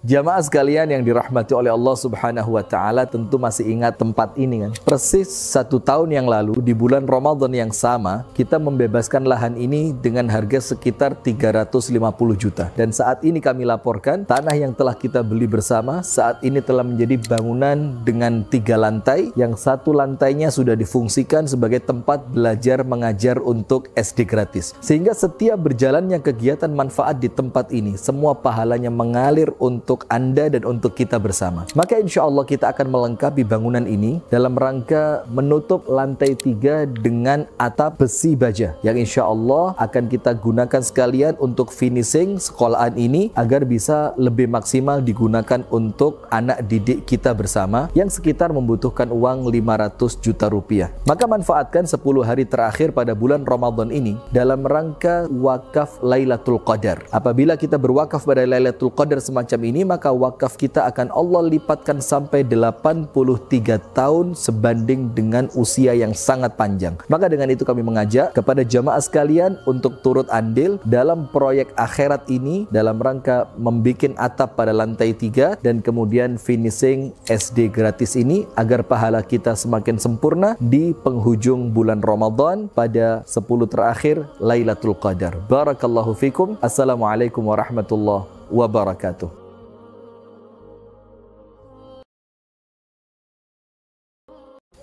A: Jamaah sekalian yang dirahmati oleh Allah Subhanahu wa taala tentu masih ingat tempat ini kan. Persis satu tahun yang lalu di bulan Ramadan yang sama, kita membebaskan lahan ini dengan harga sekitar 350 juta. Dan saat ini kami laporkan tanah yang telah kita beli bersama saat ini telah menjadi bangunan dengan tiga lantai yang satu lantainya sudah difungsikan sebagai tempat belajar mengajar untuk SD gratis. Sehingga setiap berjalannya kegiatan manfaat di tempat ini, semua pahalanya mengalir untuk untuk Anda dan untuk kita bersama. Maka insya Allah kita akan melengkapi bangunan ini dalam rangka menutup lantai tiga dengan atap besi baja yang insya Allah akan kita gunakan sekalian untuk finishing sekolahan ini agar bisa lebih maksimal digunakan untuk anak didik kita bersama yang sekitar membutuhkan uang 500 juta rupiah. Maka manfaatkan 10 hari terakhir pada bulan Ramadan ini dalam rangka wakaf Lailatul Qadar. Apabila kita berwakaf pada Lailatul Qadar semacam ini, ini maka wakaf kita akan Allah lipatkan sampai 83 tahun sebanding dengan usia yang sangat panjang. Maka dengan itu kami mengajak kepada jamaah sekalian untuk turut andil dalam proyek akhirat ini dalam rangka membuat atap pada lantai 3 dan kemudian finishing SD gratis ini agar pahala kita semakin sempurna di penghujung bulan Ramadan pada 10 terakhir Lailatul Qadar. Barakallahu fikum. Assalamualaikum warahmatullahi wabarakatuh.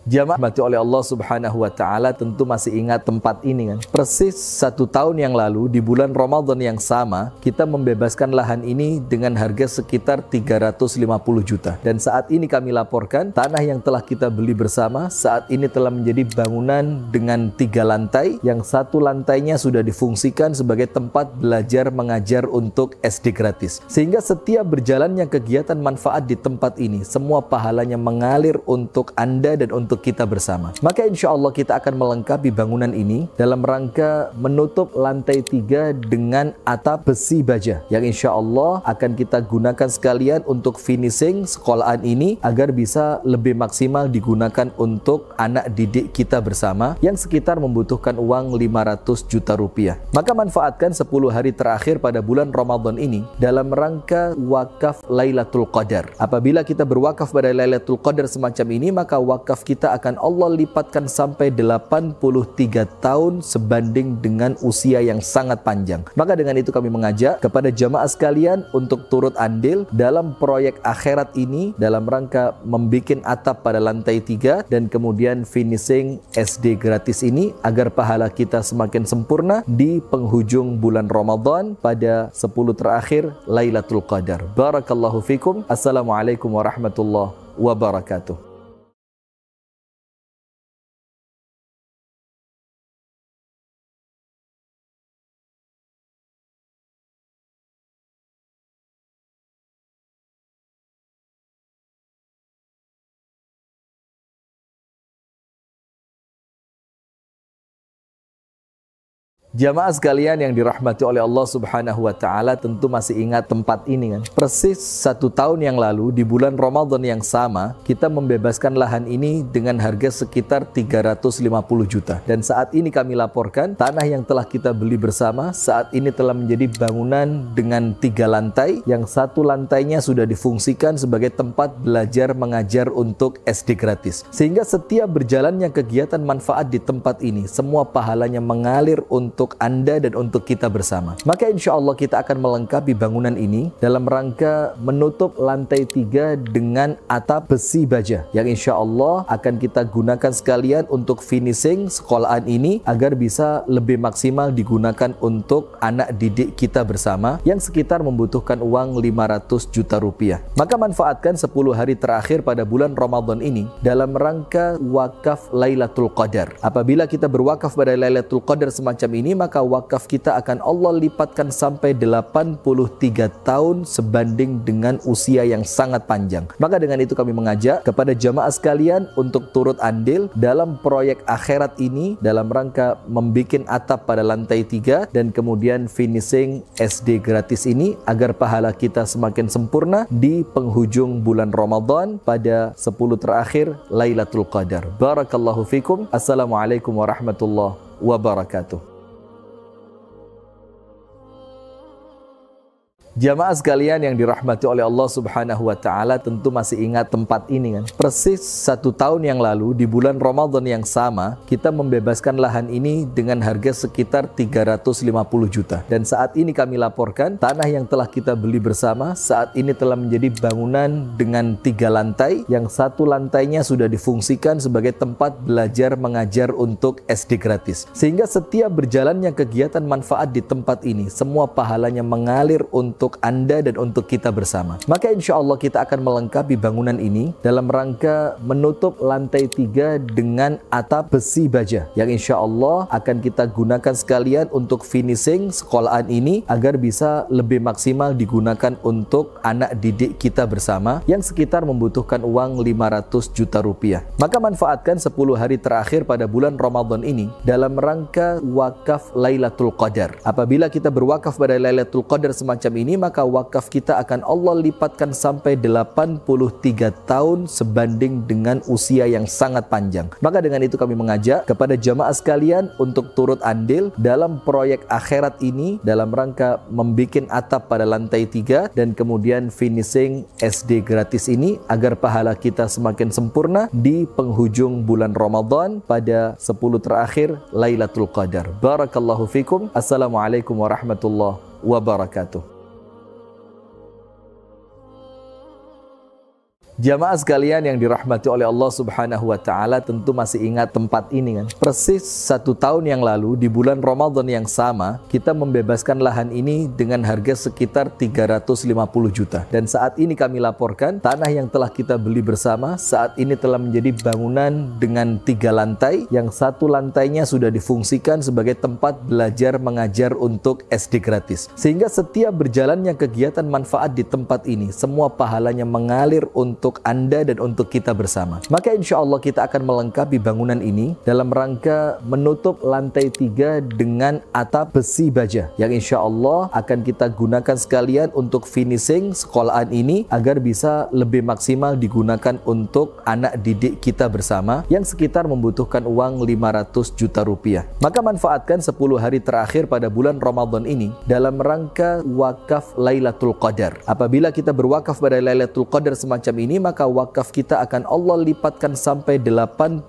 A: Jamaah mati oleh Allah Subhanahu wa taala tentu masih ingat tempat ini kan. Persis satu tahun yang lalu di bulan Ramadan yang sama, kita membebaskan lahan ini dengan harga sekitar 350 juta. Dan saat ini kami laporkan tanah yang telah kita beli bersama saat ini telah menjadi bangunan dengan tiga lantai yang satu lantainya sudah difungsikan sebagai tempat belajar mengajar untuk SD gratis. Sehingga setiap berjalannya kegiatan manfaat di tempat ini, semua pahalanya mengalir untuk Anda dan untuk untuk kita bersama. Maka insya Allah kita akan melengkapi bangunan ini dalam rangka menutup lantai tiga dengan atap besi baja yang insya Allah akan kita gunakan sekalian untuk finishing sekolahan ini agar bisa lebih maksimal digunakan untuk anak didik kita bersama yang sekitar membutuhkan uang 500 juta rupiah. Maka manfaatkan 10 hari terakhir pada bulan Ramadan ini dalam rangka wakaf Lailatul Qadar. Apabila kita berwakaf pada Lailatul Qadar semacam ini maka wakaf kita kita akan Allah lipatkan sampai 83 tahun sebanding dengan usia yang sangat panjang. Maka dengan itu kami mengajak kepada jamaah sekalian untuk turut andil dalam proyek akhirat ini dalam rangka membuat atap pada lantai 3 dan kemudian finishing SD gratis ini agar pahala kita semakin sempurna di penghujung bulan Ramadan pada 10 terakhir Lailatul Qadar. Barakallahu fikum. Assalamualaikum warahmatullahi wabarakatuh. Jamaah sekalian yang dirahmati oleh Allah Subhanahu wa taala tentu masih ingat tempat ini kan. Persis satu tahun yang lalu di bulan Ramadan yang sama, kita membebaskan lahan ini dengan harga sekitar 350 juta. Dan saat ini kami laporkan tanah yang telah kita beli bersama saat ini telah menjadi bangunan dengan tiga lantai yang satu lantainya sudah difungsikan sebagai tempat belajar mengajar untuk SD gratis. Sehingga setiap berjalannya kegiatan manfaat di tempat ini, semua pahalanya mengalir untuk untuk Anda dan untuk kita bersama. Maka insya Allah kita akan melengkapi bangunan ini dalam rangka menutup lantai tiga dengan atap besi baja yang insya Allah akan kita gunakan sekalian untuk finishing sekolahan ini agar bisa lebih maksimal digunakan untuk anak didik kita bersama yang sekitar membutuhkan uang 500 juta rupiah. Maka manfaatkan 10 hari terakhir pada bulan Ramadan ini dalam rangka wakaf Lailatul Qadar. Apabila kita berwakaf pada Lailatul Qadar semacam ini, maka wakaf kita akan Allah lipatkan sampai 83 tahun sebanding dengan usia yang sangat panjang. Maka dengan itu kami mengajak kepada jamaah sekalian untuk turut andil dalam proyek akhirat ini dalam rangka membuat atap pada lantai 3 dan kemudian finishing SD gratis ini agar pahala kita semakin sempurna di penghujung bulan Ramadan pada 10 terakhir Lailatul Qadar. Barakallahu fikum. Assalamualaikum warahmatullahi wabarakatuh. Jamaah sekalian yang dirahmati oleh Allah Subhanahu wa taala tentu masih ingat tempat ini kan. Persis satu tahun yang lalu di bulan Ramadan yang sama, kita membebaskan lahan ini dengan harga sekitar 350 juta. Dan saat ini kami laporkan tanah yang telah kita beli bersama saat ini telah menjadi bangunan dengan tiga lantai yang satu lantainya sudah difungsikan sebagai tempat belajar mengajar untuk SD gratis. Sehingga setiap berjalannya kegiatan manfaat di tempat ini, semua pahalanya mengalir untuk untuk Anda dan untuk kita bersama. Maka insya Allah kita akan melengkapi bangunan ini dalam rangka menutup lantai tiga dengan atap besi baja yang insya Allah akan kita gunakan sekalian untuk finishing sekolahan ini agar bisa lebih maksimal digunakan untuk anak didik kita bersama yang sekitar membutuhkan uang 500 juta rupiah. Maka manfaatkan 10 hari terakhir pada bulan Ramadan ini dalam rangka wakaf Lailatul Qadar. Apabila kita berwakaf pada Lailatul Qadar semacam ini, maka wakaf kita akan Allah lipatkan sampai 83 tahun sebanding dengan usia yang sangat panjang. Maka dengan itu kami mengajak kepada jamaah sekalian untuk turut andil dalam proyek akhirat ini dalam rangka membuat atap pada lantai 3 dan kemudian finishing SD gratis ini agar pahala kita semakin sempurna di penghujung bulan Ramadan pada 10 terakhir Lailatul Qadar. Barakallahu fikum. Assalamualaikum warahmatullahi wabarakatuh. Jamaah sekalian yang dirahmati oleh Allah Subhanahu wa taala tentu masih ingat tempat ini kan. Persis satu tahun yang lalu di bulan Ramadan yang sama, kita membebaskan lahan ini dengan harga sekitar 350 juta. Dan saat ini kami laporkan tanah yang telah kita beli bersama saat ini telah menjadi bangunan dengan tiga lantai yang satu lantainya sudah difungsikan sebagai tempat belajar mengajar untuk SD gratis. Sehingga setiap berjalannya kegiatan manfaat di tempat ini, semua pahalanya mengalir untuk untuk Anda dan untuk kita bersama. Maka insya Allah kita akan melengkapi bangunan ini dalam rangka menutup lantai tiga dengan atap besi baja yang insya Allah akan kita gunakan sekalian untuk finishing sekolahan ini agar bisa lebih maksimal digunakan untuk anak didik kita bersama yang sekitar membutuhkan uang 500 juta rupiah. Maka manfaatkan 10 hari terakhir pada bulan Ramadan ini dalam rangka wakaf Lailatul Qadar. Apabila kita berwakaf pada Lailatul Qadar semacam ini maka wakaf kita akan Allah lipatkan sampai 83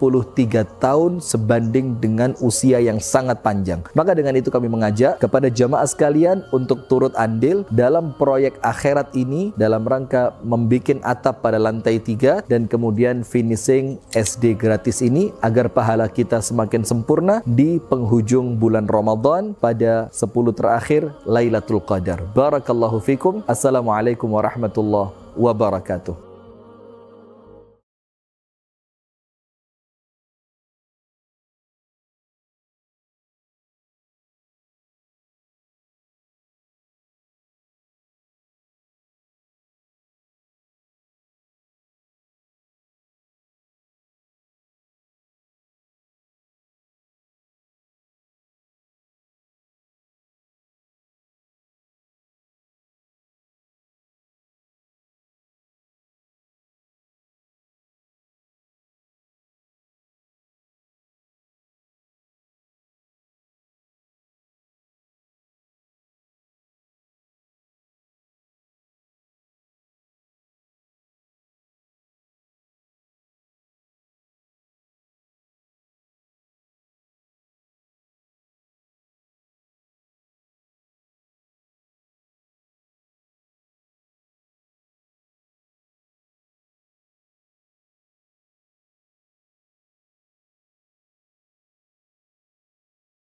A: tahun sebanding dengan usia yang sangat panjang. Maka dengan itu kami mengajak kepada jamaah sekalian untuk turut andil dalam proyek akhirat ini dalam rangka membuat atap pada lantai 3 dan kemudian finishing SD gratis ini agar pahala kita semakin sempurna di penghujung bulan Ramadan pada 10 terakhir Lailatul Qadar. Barakallahu fikum. Assalamualaikum warahmatullahi wabarakatuh.